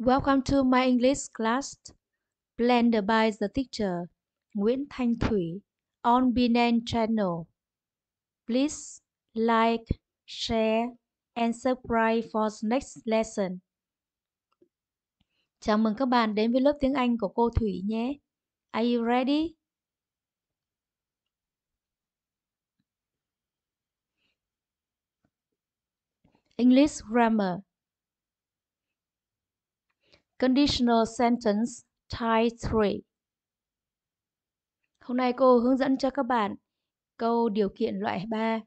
Welcome to my English class, planned by the teacher Nguyễn Thanh Thủy on Binan channel. Please like, share and subscribe for the next lesson. Chào mừng các bạn đến với lớp tiếng Anh của cô Thủy nhé. Are you ready? English grammar Conditional Sentence Type 3 Hôm nay cô hướng dẫn cho các bạn câu điều kiện loại 3.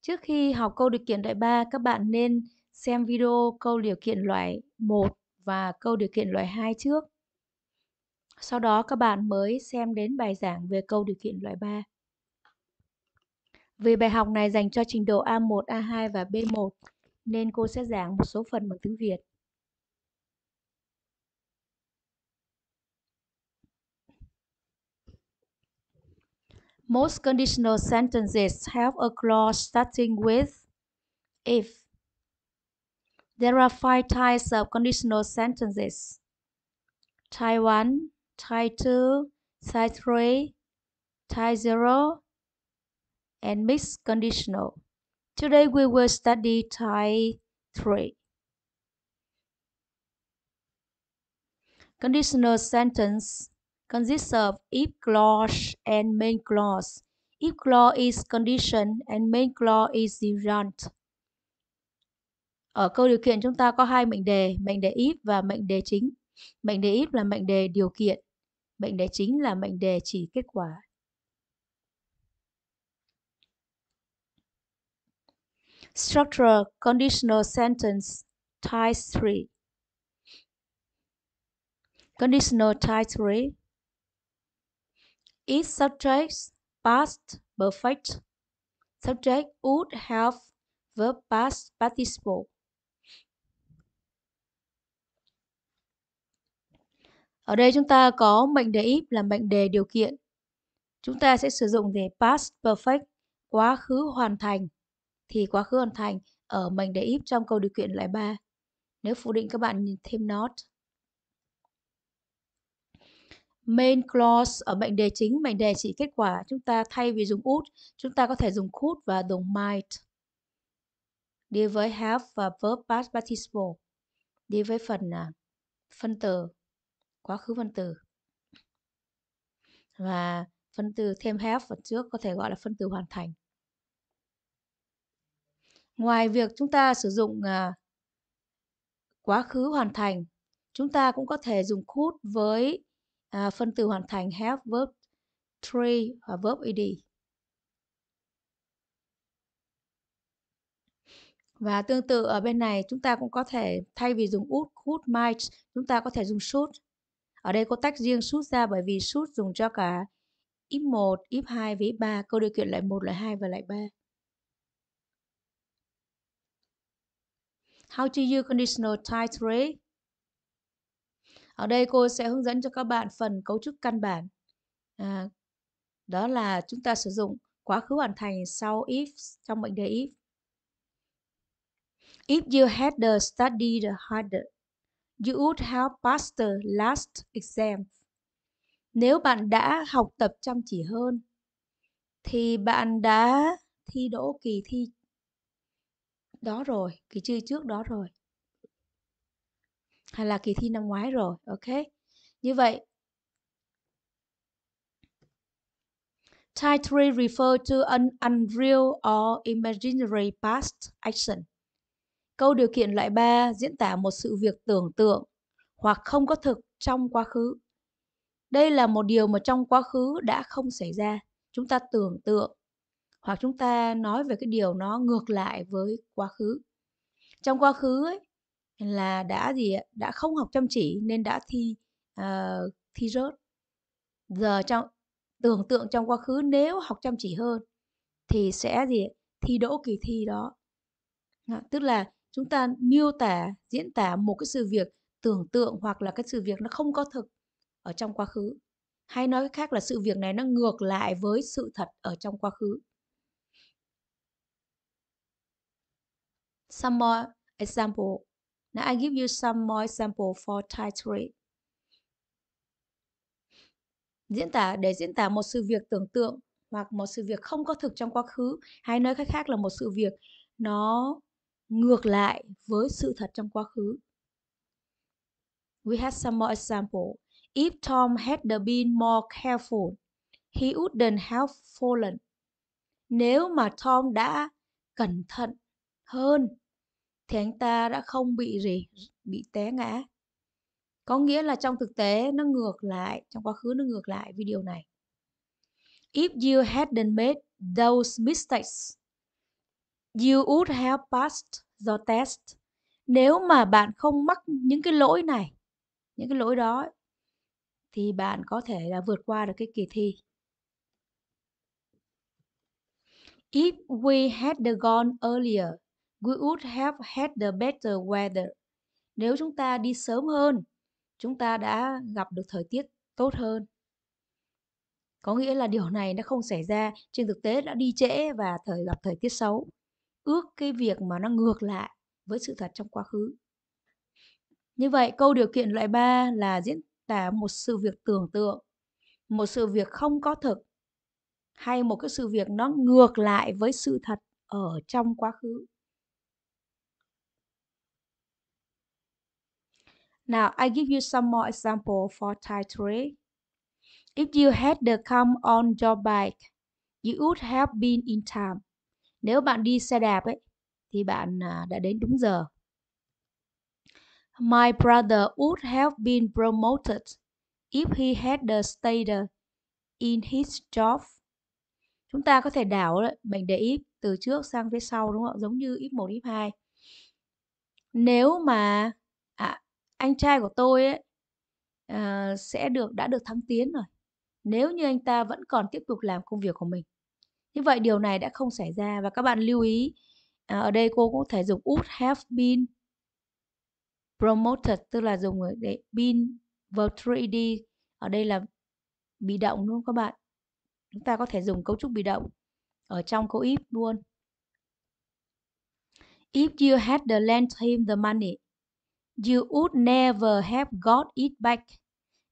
Trước khi học câu điều kiện loại 3, các bạn nên xem video câu điều kiện loại 1 và câu điều kiện loại 2 trước. Sau đó các bạn mới xem đến bài giảng về câu điều kiện loại 3. Vì bài học này dành cho trình độ A1, A2 và B1 nên cô sẽ giảng một số phần bằng tiếng Việt. Most conditional sentences have a clause starting with if. There are five types of conditional sentences. Type 1, Type 2, Type 3, Type 0, and mixed conditional. Today we will study Type 3. Conditional sentence consists of if clause and main clause. If clause is condition and main clause is the result. Ở câu điều kiện chúng ta có hai mệnh đề, mệnh đề if và mệnh đề chính. Mệnh đề if là mệnh đề điều kiện, mệnh đề chính là mệnh đề chỉ kết quả. Structure Conditional Sentence Type 3 Conditional Type 3 If subject past perfect, subject would have verb past participle. Ở đây chúng ta có mệnh đề if là mệnh đề điều kiện. Chúng ta sẽ sử dụng để past perfect, quá khứ hoàn thành. Thì quá khứ hoàn thành ở mệnh đề if trong câu điều kiện loại 3. Nếu phủ định các bạn nhìn thêm not main clause ở mệnh đề chính, mệnh đề chỉ kết quả. Chúng ta thay vì dùng would, chúng ta có thể dùng could và dùng might. Đi với have và verb past participle. Đi với phần à, phân từ, quá khứ phân từ. Và phân từ thêm have vào trước có thể gọi là phân từ hoàn thành. Ngoài việc chúng ta sử dụng à, quá khứ hoàn thành, chúng ta cũng có thể dùng could với à, phân từ hoàn thành have verb tree và verb id. Và tương tự ở bên này chúng ta cũng có thể thay vì dùng would, could, might, chúng ta có thể dùng should. Ở đây cô tách riêng should ra bởi vì should dùng cho cả if1, if2 với if3, câu điều kiện lại 1, lại 2 và lại 3. How to use conditional type 3? Ở đây cô sẽ hướng dẫn cho các bạn phần cấu trúc căn bản. À, đó là chúng ta sử dụng quá khứ hoàn thành sau if trong mệnh đề if. If you had studied harder, you would have passed the last exam. Nếu bạn đã học tập chăm chỉ hơn, thì bạn đã thi đỗ kỳ thi đó rồi, kỳ thi trước đó rồi hay là kỳ thi năm ngoái rồi ok như vậy Type 3 refer to an unreal or imaginary past action. Câu điều kiện loại 3 diễn tả một sự việc tưởng tượng hoặc không có thực trong quá khứ. Đây là một điều mà trong quá khứ đã không xảy ra. Chúng ta tưởng tượng hoặc chúng ta nói về cái điều nó ngược lại với quá khứ. Trong quá khứ ấy, là đã gì ạ? đã không học chăm chỉ nên đã thi uh, thi rớt giờ trong tưởng tượng trong quá khứ nếu học chăm chỉ hơn thì sẽ gì thi đỗ kỳ thi đó à, tức là chúng ta miêu tả diễn tả một cái sự việc tưởng tượng hoặc là cái sự việc nó không có thực ở trong quá khứ hay nói khác là sự việc này nó ngược lại với sự thật ở trong quá khứ some more example Now I give you some more example for type Diễn tả để diễn tả một sự việc tưởng tượng hoặc một sự việc không có thực trong quá khứ hay nói khác khác là một sự việc nó ngược lại với sự thật trong quá khứ. We have some more example. If Tom had been more careful, he wouldn't have fallen. Nếu mà Tom đã cẩn thận hơn thì anh ta đã không bị gì bị té ngã có nghĩa là trong thực tế nó ngược lại trong quá khứ nó ngược lại với điều này if you hadn't made those mistakes you would have passed the test nếu mà bạn không mắc những cái lỗi này những cái lỗi đó thì bạn có thể là vượt qua được cái kỳ thi if we had gone earlier We would have had the better weather. Nếu chúng ta đi sớm hơn, chúng ta đã gặp được thời tiết tốt hơn. Có nghĩa là điều này nó không xảy ra, trên thực tế đã đi trễ và thời gặp thời tiết xấu. Ước cái việc mà nó ngược lại với sự thật trong quá khứ. Như vậy, câu điều kiện loại 3 là diễn tả một sự việc tưởng tượng, một sự việc không có thực hay một cái sự việc nó ngược lại với sự thật ở trong quá khứ Now I give you some more example for type 3. If you had the come on your bike, you would have been in time. Nếu bạn đi xe đạp ấy, thì bạn à, đã đến đúng giờ. My brother would have been promoted if he had the stayed in his job. Chúng ta có thể đảo đấy, mình để if từ trước sang phía sau đúng không? Giống như if 1, if 2. Nếu mà à, anh trai của tôi ấy à, sẽ được đã được thăng tiến rồi nếu như anh ta vẫn còn tiếp tục làm công việc của mình như vậy điều này đã không xảy ra và các bạn lưu ý à, ở đây cô cũng thể dùng would have been promoted tức là dùng để been verb 3D ở đây là bị động đúng không các bạn chúng ta có thể dùng cấu trúc bị động ở trong câu if luôn if you had lent him the money You would never have got it back.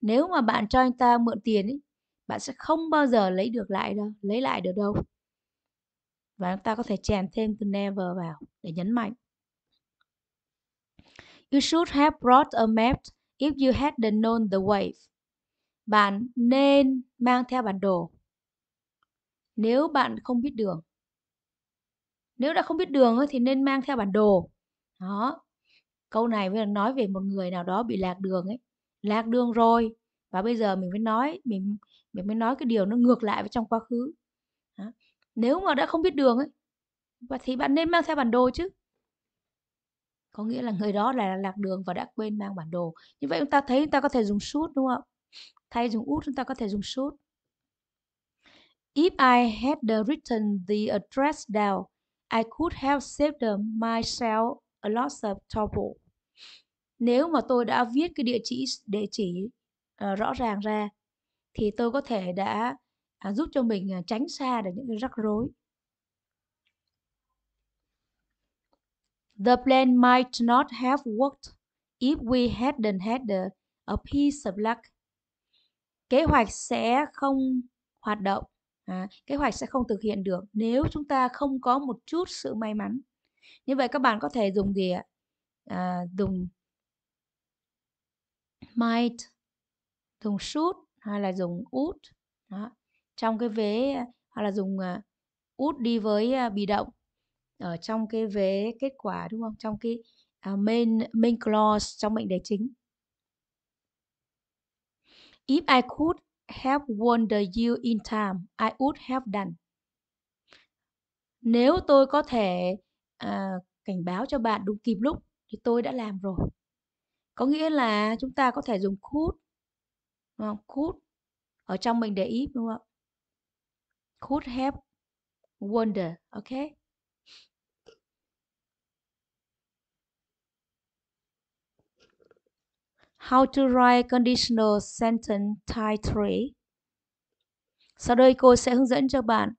Nếu mà bạn cho anh ta mượn tiền ấy, bạn sẽ không bao giờ lấy được lại đâu, lấy lại được đâu. Và chúng ta có thể chèn thêm từ never vào để nhấn mạnh. You should have brought a map if you hadn't known the way. Bạn nên mang theo bản đồ nếu bạn không biết đường. Nếu đã không biết đường thì nên mang theo bản đồ. Đó câu này mới là nói về một người nào đó bị lạc đường ấy lạc đường rồi và bây giờ mình mới nói mình mình mới nói cái điều nó ngược lại với trong quá khứ nếu mà đã không biết đường ấy và thì bạn nên mang theo bản đồ chứ có nghĩa là người đó là lạc đường và đã quên mang bản đồ như vậy chúng ta thấy chúng ta có thể dùng sút đúng không thay dùng út chúng ta có thể dùng sút if I had written the address down I could have saved myself a lot of trouble nếu mà tôi đã viết cái địa chỉ địa chỉ uh, rõ ràng ra thì tôi có thể đã uh, giúp cho mình uh, tránh xa được những cái rắc rối The plan might not have worked if we hadn't had the, a piece of luck. Kế hoạch sẽ không hoạt động, à, kế hoạch sẽ không thực hiện được nếu chúng ta không có một chút sự may mắn. Như vậy các bạn có thể dùng gì ạ? À, dùng might dùng should hay là dùng would đó. trong cái vế hoặc là dùng uh, would đi với à, bị động ở trong cái vế kết quả đúng không trong cái à, main main clause trong mệnh đề chính if I could have warned you in time I would have done nếu tôi có thể uh, cảnh báo cho bạn đúng kịp lúc thì tôi đã làm rồi có nghĩa là chúng ta có thể dùng could đúng không? could ở trong mình để ý đúng không could have wonder ok How to write conditional sentence type three? Sau đây cô sẽ hướng dẫn cho bạn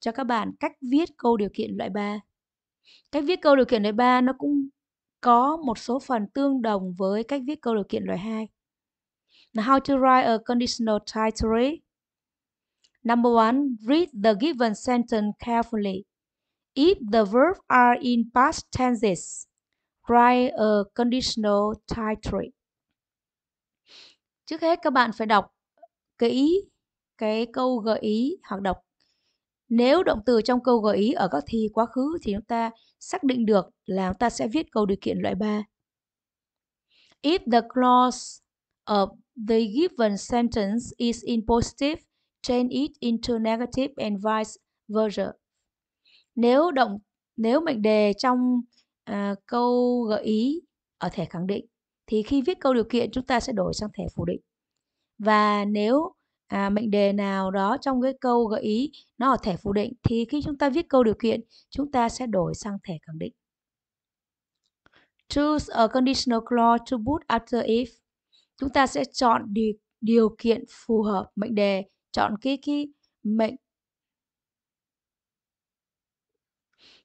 cho các bạn cách viết câu điều kiện loại 3. Cách viết câu điều kiện loại 3 nó cũng có một số phần tương đồng với cách viết câu điều kiện loại 2. Now, how to write a conditional type Number one, read the given sentence carefully. If the verb are in past tenses, write a conditional type Trước hết các bạn phải đọc kỹ cái câu gợi ý hoặc đọc nếu động từ trong câu gợi ý ở các thi quá khứ thì chúng ta xác định được là chúng ta sẽ viết câu điều kiện loại 3. If the clause of the given sentence is in positive, change it into negative and vice versa. Nếu động nếu mệnh đề trong à, câu gợi ý ở thẻ khẳng định thì khi viết câu điều kiện chúng ta sẽ đổi sang thẻ phủ định. Và nếu à, mệnh đề nào đó trong cái câu gợi ý nó ở thẻ phủ định thì khi chúng ta viết câu điều kiện chúng ta sẽ đổi sang thẻ khẳng định. Choose a conditional clause to put after if. Chúng ta sẽ chọn điều, điều kiện phù hợp mệnh đề, chọn cái cái mệnh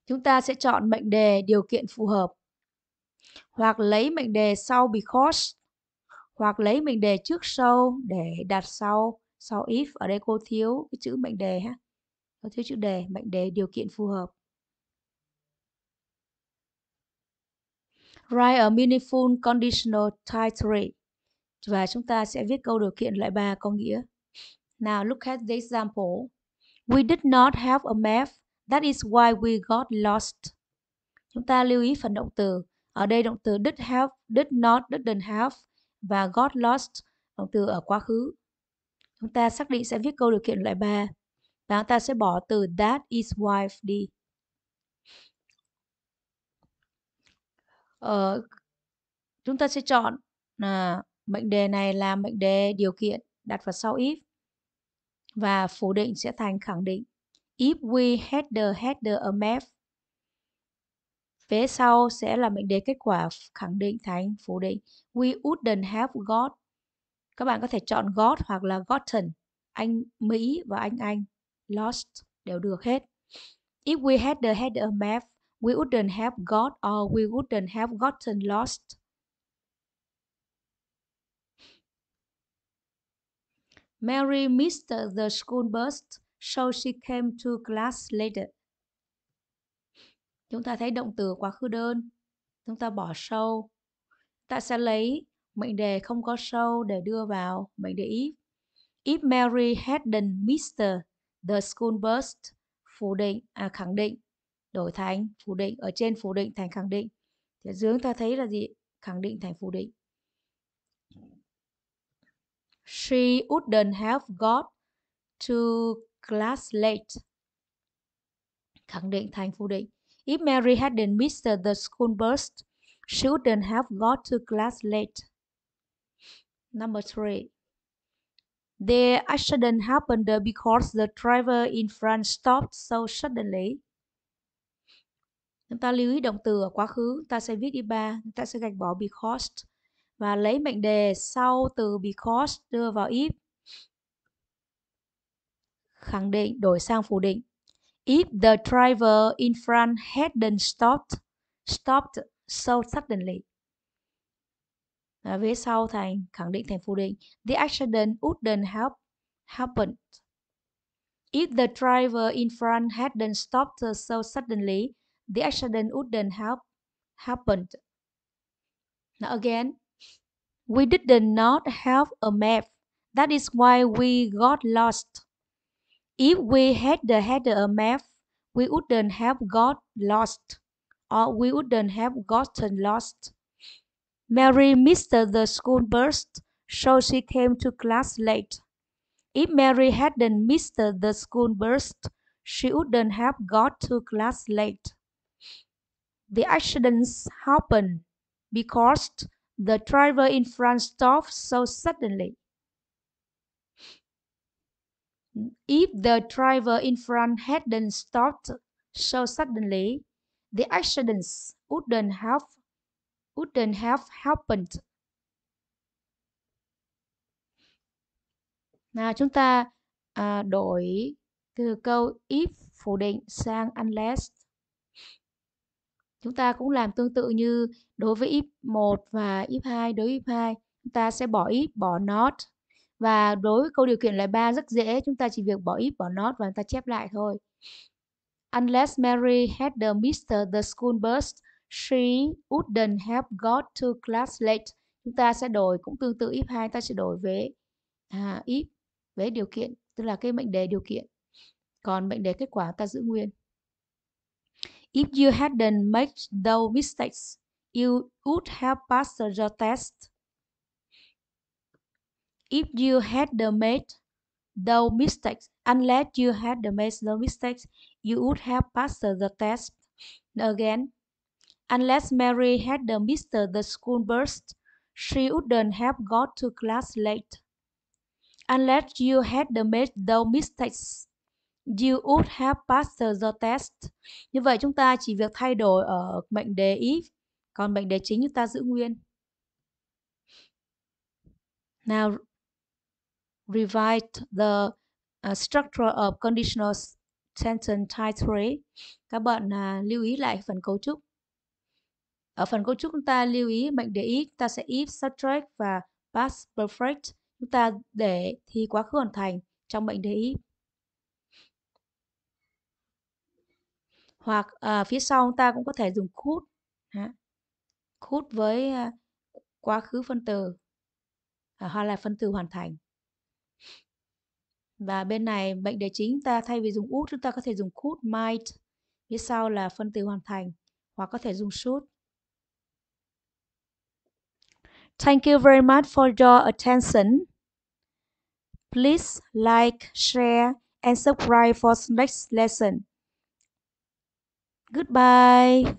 Chúng ta sẽ chọn mệnh đề điều kiện phù hợp hoặc lấy mệnh đề sau because hoặc lấy mệnh đề trước sau để đặt sau sau if ở đây cô thiếu cái chữ mệnh đề ha cô thiếu chữ đề mệnh đề điều kiện phù hợp write a meaningful conditional type và chúng ta sẽ viết câu điều kiện loại 3 có nghĩa Now look at the example. We did not have a map. That is why we got lost. Chúng ta lưu ý phần động từ. Ở đây động từ did have, did not, didn't have và got lost, động từ ở quá khứ. Chúng ta xác định sẽ viết câu điều kiện loại 3. Và chúng ta sẽ bỏ từ that is wife đi. Ờ, chúng ta sẽ chọn là mệnh đề này là mệnh đề điều kiện đặt vào sau if và phủ định sẽ thành khẳng định. If we had the had a map. phía sau sẽ là mệnh đề kết quả khẳng định thành phủ định. We wouldn't have got các bạn có thể chọn got hoặc là gotten anh Mỹ và anh Anh lost đều được hết if we had had a map we wouldn't have got or we wouldn't have gotten lost Mary missed the school bus so she came to class later chúng ta thấy động từ quá khứ đơn chúng ta bỏ sâu ta sẽ lấy mệnh đề không có sâu để đưa vào mệnh đề if. If Mary hadn't missed the school bus, phủ định, à khẳng định, đổi thành phủ định, ở trên phủ định thành khẳng định. Thì dưới ta thấy là gì? Khẳng định thành phủ định. She wouldn't have got to class late. Khẳng định thành phủ định. If Mary hadn't missed the school bus, she wouldn't have got to class late. Number three. The accident happened because the driver in front stopped so suddenly. Chúng ta lưu ý động từ ở quá khứ, ta sẽ viết đi ba, ta sẽ gạch bỏ because và lấy mệnh đề sau từ because đưa vào if. Khẳng định đổi sang phủ định. If the driver in front hadn't stopped, stopped so suddenly. à, vế sau thành khẳng định thành phủ định the accident wouldn't have happened if the driver in front hadn't stopped so suddenly the accident wouldn't have happened Now again we didn't not have a map that is why we got lost if we had the had a map we wouldn't have got lost or we wouldn't have gotten lost Mary missed the school bus, so she came to class late. If Mary hadn't missed the school bus, she wouldn't have got to class late. The accidents happened because the driver in front stopped so suddenly. If the driver in front hadn't stopped so suddenly, the accidents wouldn't have wouldn't have happened. Nào chúng ta à, đổi từ câu if phủ định sang unless. Chúng ta cũng làm tương tự như đối với if 1 và if 2. Đối với if 2, chúng ta sẽ bỏ if, bỏ not. Và đối với câu điều kiện loại 3 rất dễ. Chúng ta chỉ việc bỏ if, bỏ not và chúng ta chép lại thôi. Unless Mary had the missed the school bus, she wouldn't have got to class late chúng ta sẽ đổi cũng tương tự if hai ta sẽ đổi với à, if với điều kiện tức là cái mệnh đề điều kiện còn mệnh đề kết quả ta giữ nguyên if you hadn't made those mistakes you would have passed the test if you hadn't made those mistakes unless you had made those mistakes you would have passed the test again Unless Mary had the missed the school bus, she wouldn't have got to class late. Unless you had made those mistakes, you would have passed the test. Như vậy chúng ta chỉ việc thay đổi ở mệnh đề if, còn mệnh đề chính chúng ta giữ nguyên. Now, revise the uh, structure of conditional sentence type 3. Các bạn uh, lưu ý lại phần cấu trúc. Ở phần cấu trúc chúng ta lưu ý mệnh đề if, ta sẽ if, subtract và past perfect. Chúng ta để thì quá khứ hoàn thành trong mệnh đề if. Hoặc à, phía sau chúng ta cũng có thể dùng could. Hả? Could với à, quá khứ phân từ à, hoặc là phân từ hoàn thành. Và bên này mệnh đề chính ta thay vì dùng would chúng ta có thể dùng could, might. Phía sau là phân từ hoàn thành hoặc có thể dùng should. Thank you very much for your attention. Please like, share, and subscribe for next lesson. Goodbye.